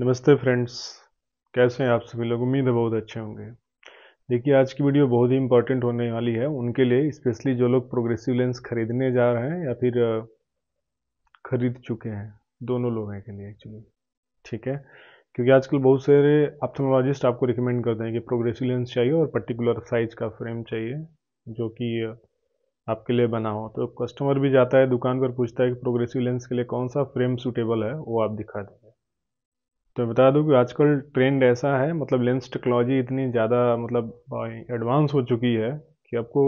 नमस्ते फ्रेंड्स कैसे हैं आप सभी लोग उम्मीद है बहुत अच्छे होंगे देखिए आज की वीडियो बहुत ही इंपॉर्टेंट होने वाली है उनके लिए स्पेशली जो लोग प्रोग्रेसिव लेंस खरीदने जा रहे हैं या फिर खरीद चुके हैं दोनों लोगों के लिए एक्चुअली ठीक है क्योंकि आजकल बहुत सारे ऑप्थोमोलॉजिस्ट आपको रिकमेंड करते हैं कि प्रोग्रेसिव लेंस चाहिए और पर्टिकुलर साइज का फ्रेम चाहिए जो कि आपके लिए बना हो तो कस्टमर भी जाता है दुकान पर पूछता है कि प्रोग्रेसिव लेंस के लिए कौन सा फ्रेम सूटेबल है वो आप दिखा दें तो बता दूं कि आजकल ट्रेंड ऐसा है मतलब लेंस टेक्नोलॉजी इतनी ज़्यादा मतलब एडवांस हो चुकी है कि आपको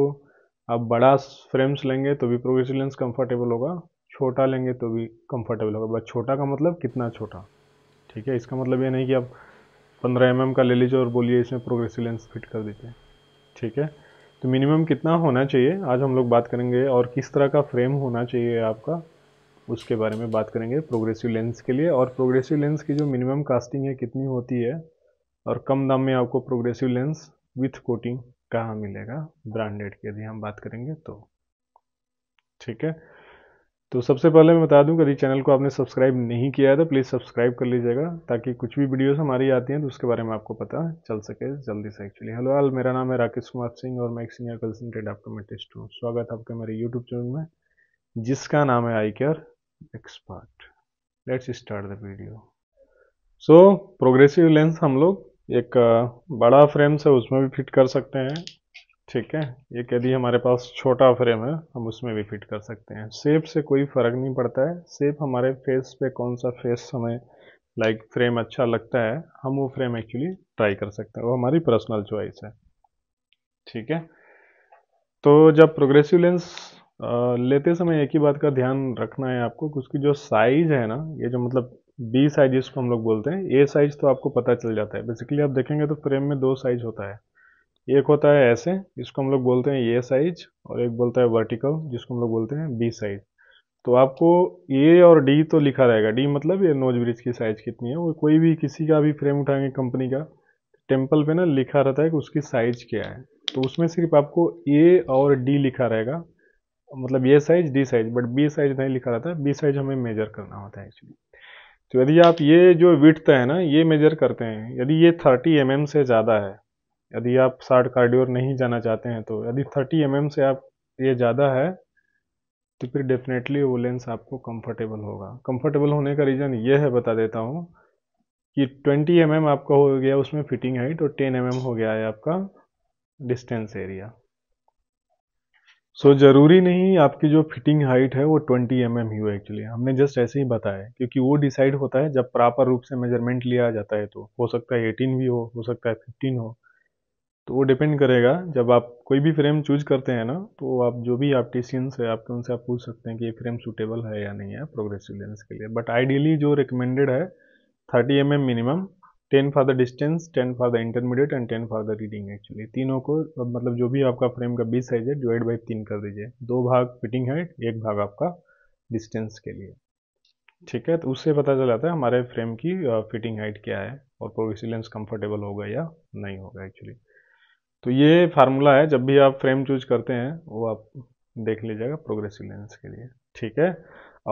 आप बड़ा फ्रेम्स लेंगे तो भी प्रोग्रेसिव लेंस कंफर्टेबल होगा छोटा लेंगे तो भी कंफर्टेबल होगा बस छोटा का मतलब कितना छोटा ठीक है इसका मतलब ये नहीं कि आप पंद्रह एम mm का ले लीजिए और बोलिए इसमें प्रोग्रेसिव लेंस फिट कर दीजिए ठीक है तो मिनिमम कितना होना चाहिए आज हम लोग बात करेंगे और किस तरह का फ्रेम होना चाहिए आपका उसके बारे में बात करेंगे प्रोग्रेसिव लेंस के लिए और प्रोग्रेसिव लेंस की जो मिनिमम कास्टिंग है कितनी होती है और कम दाम में आपको प्रोग्रेसिव लेंस विथ कोटिंग कहाँ मिलेगा ब्रांडेड की यदि हम बात करेंगे तो ठीक है तो सबसे पहले मैं बता दूं कि यदि चैनल को आपने सब्सक्राइब नहीं किया है तो प्लीज़ सब्सक्राइब कर लीजिएगा ताकि कुछ भी वीडियोस हमारी आती हैं तो उसके बारे में आपको पता चल सके जल्दी से एक्चुअली हेलो आल मेरा नाम है राकेश कुमार सिंह और मैं एक सीनियर कंसल्टेंट ऑप्टोमेटिस्ट हूँ स्वागत है आपके मेरे यूट्यूब चैनल में जिसका नाम है eye care expert let's start the video so progressive lens हम लोग एक बड़ा फ्रेम से उसमें भी फिट कर सकते हैं ठीक है एक यदि हमारे पास छोटा फ्रेम है हम उसमें भी फिट कर सकते हैं सेप से कोई फ़र्क नहीं पड़ता है सेप हमारे फेस पे कौन सा फेस हमें लाइक like, फ्रेम अच्छा लगता है हम वो फ्रेम एक्चुअली ट्राई कर सकते हैं वो हमारी पर्सनल चॉइस है ठीक है तो जब प्रोग्रेसिव लेंस लेते समय एक ही बात का ध्यान रखना है आपको कि उसकी जो साइज़ है ना ये जो मतलब बी साइज इसको हम लोग बोलते हैं ए साइज़ तो आपको पता चल जाता है बेसिकली आप देखेंगे तो फ्रेम में दो साइज होता है एक होता है ऐसे जिसको हम लोग बोलते हैं ए साइज और एक बोलता है वर्टिकल जिसको हम लोग बोलते हैं बी साइज तो आपको ए और डी तो लिखा रहेगा डी मतलब ये नोज ब्रिज की साइज़ कितनी है वो कोई भी किसी का भी फ्रेम उठाएंगे कंपनी का टेम्पल पे ना लिखा रहता है कि उसकी साइज़ क्या है तो उसमें सिर्फ आपको ए और डी लिखा रहेगा मतलब ये size D size but B size नहीं लिखा रहता बी साइज हमें मेजर करना होता है एक्चुअली तो यदि आप ये जो विथ है ना ये मेजर करते हैं यदि ये 30 एम mm से ज़्यादा है यदि आप शार्ट कार्डियोर नहीं जाना चाहते हैं तो यदि 30 एम mm से आप ये ज़्यादा है तो फिर डेफिनेटली वो लेंस आपको कंफर्टेबल होगा कंफर्टेबल होने का रीज़न ये है बता देता हूँ कि 20 एम mm आपका हो गया उसमें फिटिंग हाइट और 10 एम mm हो गया है आपका डिस्टेंस एरिया सो so, ज़रूरी नहीं आपकी जो फिटिंग हाइट है वो 20 एम mm ही हो एक्चुअली हमने जस्ट ऐसे ही बताया क्योंकि वो डिसाइड होता है जब प्रॉपर रूप से मेजरमेंट लिया जाता है तो हो सकता है 18 भी हो हो सकता है 15 हो तो वो डिपेंड करेगा जब आप कोई भी फ्रेम चूज करते हैं ना तो आप जो भी आर्टिसियंस है आपके उनसे आप पूछ सकते हैं कि ये फ्रेम सूटेबल है या नहीं है प्रोग्रेसिव लेंस के लिए बट आइडियली जो रिकमेंडेड है thirty M mm minimum ten for the distance ten for the intermediate and ten for the reading actually तीनों को मतलब जो भी आपका फ्रेम का बीस साइज है डिवाइड बाई तीन कर दीजिए दो भाग फिटिंग है एक भाग आपका डिस्टेंस के लिए ठीक है तो उससे पता जाता है हमारे फ्रेम की फिटिंग हाइट क्या है और प्रोविसी लेंस कंफर्टेबल होगा या नहीं होगा एक्चुअली तो ये फार्मूला है जब भी आप फ्रेम चूज करते हैं वो आप देख लीजिएगा प्रोग्रेसिव लेंस के लिए ठीक है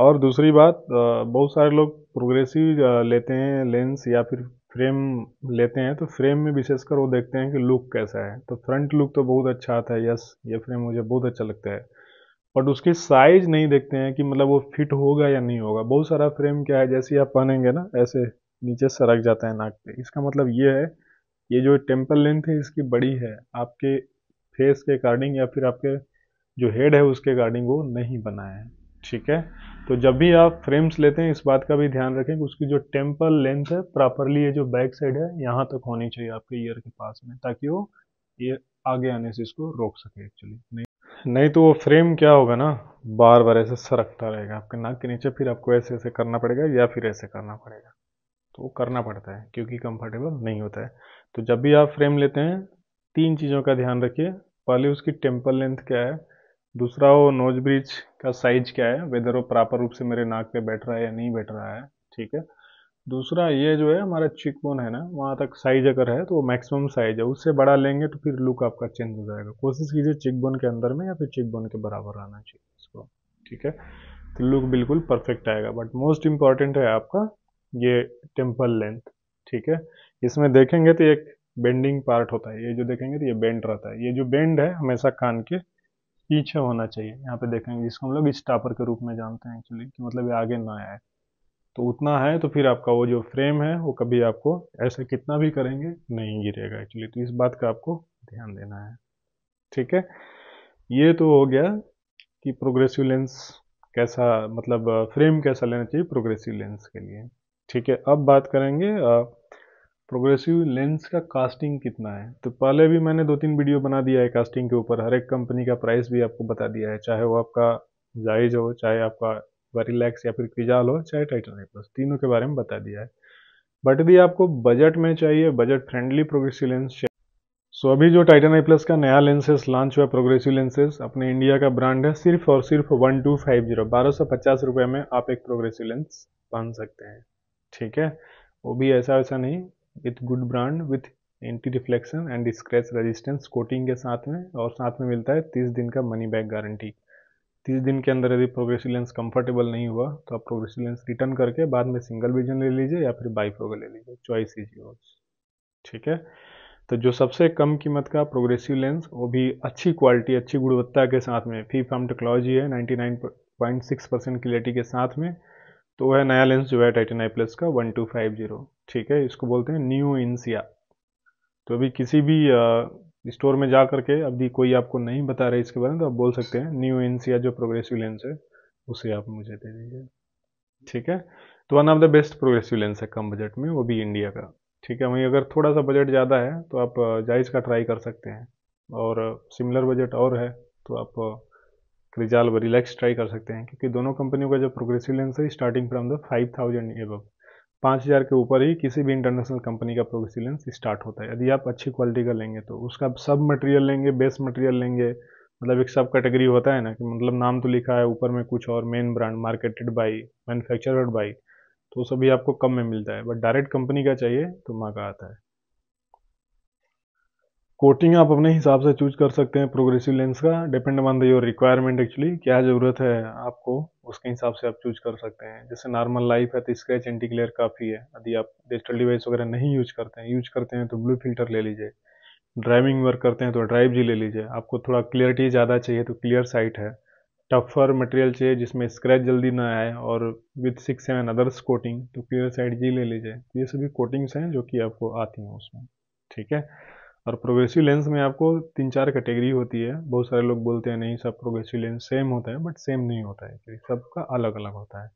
और दूसरी बात बहुत सारे लोग प्रोग्रेसिव लेते हैं लेंस या फिर फ्रेम लेते हैं तो फ्रेम में विशेषकर वो देखते हैं कि लुक कैसा है तो फ्रंट लुक तो बहुत अच्छा आता है यस ये फ्रेम मुझे बहुत अच्छा लगता है बट उसकी साइज नहीं देखते हैं कि मतलब वो फिट होगा या नहीं होगा बहुत सारा फ्रेम क्या है जैसे आप पहनेंगे ना ऐसे नीचे सरक जाता है नाक पे इसका मतलब ये है ये जो टेम्पल लेंथ है इसकी बड़ी है आपके फेस के अकॉर्डिंग या फिर आपके जो हेड है उसके अकॉर्डिंग वो नहीं बना है ठीक है तो जब भी आप फ्रेम्स लेते हैं इस बात का भी ध्यान रखें कि उसकी जो टेम्पल लेंथ है प्रॉपरली ये जो बैक साइड है यहाँ तक होनी चाहिए आपके ईयर के पास में ताकि वो ये आगे आने से इसको रोक सके एक्चुअली नहीं नहीं तो वो फ्रेम क्या होगा ना बार बार ऐसे सरकता रहेगा आपके नाक के नीचे फिर आपको ऐसे ऐसे करना पड़ेगा या फिर ऐसे करना पड़ेगा तो वो करना पड़ता है क्योंकि कंफर्टेबल नहीं होता है तो जब भी आप फ्रेम लेते हैं तीन चीज़ों का ध्यान रखिए पहले उसकी टेम्पल लेंथ क्या है दूसरा वो नोज ब्रिज का साइज क्या है वेदर वो प्रॉपर रूप से मेरे नाक पे बैठ रहा है या नहीं बैठ रहा है ठीक है दूसरा ये जो है हमारा चिक बोन है ना वहाँ तक साइज अगर है तो वो मैक्सिमम साइज है उससे बड़ा लेंगे तो फिर लुक आपका चेंज हो जाएगा कोशिश कीजिए चिक बोन के अंदर में या फिर चिक बोन के बराबर आना चाहिए इसको ठीक है तो लुक बिल्कुल परफेक्ट आएगा बट मोस्ट इम्पॉर्टेंट है आपका ये टेम्पल लेंथ ठीक है इसमें देखेंगे तो एक बेंडिंग पार्ट होता है ये जो देखेंगे तो ये बेंड रहता है ये जो बेंड है हमेशा कान के पीछे होना चाहिए यहाँ पे देखेंगे जिसको हम लोग स्टापर के रूप में जानते हैं एक्चुअली कि मतलब ये आगे ना आए तो उतना है तो फिर आपका वो जो फ्रेम है वो कभी आपको ऐसे कितना भी करेंगे नहीं गिरेगा एक्चुअली तो इस बात का आपको ध्यान देना है ठीक है ये तो हो गया कि प्रोग्रेसिव लेंस कैसा मतलब फ्रेम कैसा लेना चाहिए प्रोग्रेसिव लेंस के लिए ठीक है अब बात करेंगे प्रोग्रेसिव लेंस का कास्टिंग कितना है तो पहले भी मैंने दो तीन वीडियो बना दिया है कास्टिंग के ऊपर हर एक कंपनी का प्राइस भी आपको बता दिया है चाहे वो आपका जायज हो चाहे आपका वरीलैक्स या फिर क्रिजाल हो चाहे टाइटन प्लस तीनों के बारे में बता दिया है बट भी आपको बजट में चाहिए budget friendly progressive lens so so, अभी जो टाइटन आई प्लस का नया लेंसेस लॉन्च हुआ प्रोग्रेसिव लेंसेस अपने इंडिया का ब्रांड है सिर्फ और सिर्फ वन टू फाइव जीरो बारह सौ पचास रुपये में आप एक प्रोग्रेसिव लेंस बन सकते हैं ठीक है वो भी ऐसा वैसा नहीं with good brand with anti reflection and scratch resistance coating के साथ में और साथ में मिलता है तीस दिन का मनी बैक गारंटी तीस दिन के अंदर यदि प्रोग्रेसिव लेंस कंफर्टेबल नहीं हुआ तो आप प्रोग्रेसिव लेंस रिटर्न करके बाद में सिंगल विजन ले लीजिए या फिर बाईफोकल ले लीजिए चॉइस इज योर्स ठीक है तो जो सबसे कम कीमत का प्रोग्रेसिव लेंस वो भी अच्छी क्वालिटी अच्छी गुणवत्ता के साथ में फी फार्म टेक्नोलॉजी है ninety nine point six percent clarity के साथ में तो वह नया लेंस जो है टाइटन आई प्लस का वन टू फाइव जीरो ठीक है इसको बोलते हैं न्यू इंसिया तो अभी किसी भी स्टोर में जा करके अभी कोई आपको नहीं बता रहा है इसके बारे में तो आप बोल सकते हैं न्यू इंसिया जो प्रोग्रेसिव लेंस है उसे आप मुझे दे दीजिए ठीक है तो one of the best progressive lens है कम बजट में वो भी इंडिया का ठीक है वहीं अगर थोड़ा सा बजट ज़्यादा है तो आप जाइज का ट्राई कर सकते हैं और सिमिलर बजट और है तो आप क्रिजाल व रिलैक्स ट्राई कर सकते हैं क्योंकि दोनों कंपनियों का जो प्रोग्रेसिव लेंस है starting from the five thousand above पाँच हज़ार के ऊपर ही किसी भी इंटरनेशनल कंपनी का प्रोग्रेसिव लेंस स्टार्ट होता है यदि आप अच्छी क्वालिटी का लेंगे तो उसका सब मटेरियल लेंगे बेस मटेरियल लेंगे मतलब एक सब कैटेगरी होता है ना कि मतलब नाम तो लिखा है ऊपर में कुछ और main brand marketed by manufactured by तो सभी आपको कम में मिलता है बट डायरेक्ट कंपनी का चाहिए तो माँ का आता है कोटिंग आप अपने हिसाब से चूज कर सकते हैं प्रोग्रेसिव लेंस का depend on the your requirement actually क्या ज़रूरत है आपको उसके हिसाब से आप चूज कर सकते हैं जैसे नॉर्मल लाइफ है तो स्क्रैच एंटी क्लियर काफ़ी है यदि आप डिजिटल डिवाइस वगैरह नहीं यूज करते हैं यूज करते हैं तो ब्लू फिल्टर ले लीजिए ड्राइविंग वर्क करते हैं तो ड्राइव जी ले लीजिए आपको थोड़ा क्लियरिटी ज़्यादा चाहिए तो क्लियर साइट है टफर मटेरियल चाहिए जिसमें स्क्रैच जल्दी ना आए और with six seven others coating तो क्लियर साइट जी ले लीजिए ये सभी कोटिंग्स हैं जो कि आपको आती हैं उसमें ठीक है और प्रोग्रेसिव लेंस में आपको तीन चार कैटेगरी होती है बहुत सारे लोग बोलते हैं नहीं सब प्रोग्रेसिव लेंस सेम होता है बट सेम नहीं होता है सबका अलग अलग होता है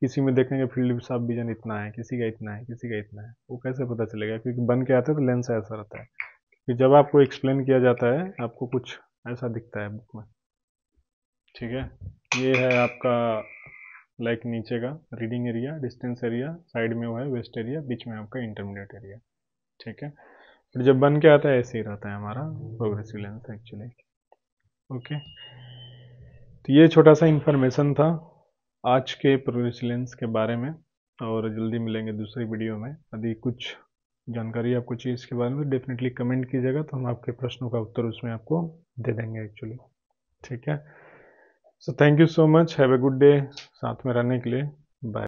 किसी में देखेंगे फील्ड साफ विजन इतना है किसी का इतना है किसी का इतना है वो कैसे पता चलेगा क्योंकि बन के आते हैं तो लेंस ऐसा रहता है क्योंकि जब आपको एक्सप्लेन किया जाता है आपको कुछ ऐसा दिखता है बुक में ठीक है ये है आपका लाइक नीचे का reading area distance area side में वो है वेस्ट एरिया बीच में आपका इंटरमीडिएट एरिया ठीक है फिर जब बन के आता है ऐसे ही रहता है हमारा प्रोग्रेसिव लेंथ एक्चुअली ओके तो ये छोटा सा इन्फॉर्मेशन था आज के प्रोग्रेसिव लेंस के बारे में और जल्दी मिलेंगे दूसरी वीडियो में यदि कुछ जानकारी आपको चाहिए इसके बारे में डेफिनेटली कमेंट कीजिएगा तो हम आपके प्रश्नों का उत्तर उसमें आपको दे देंगे एक्चुअली ठीक है so thank you so much have a good day साथ में रहने के लिए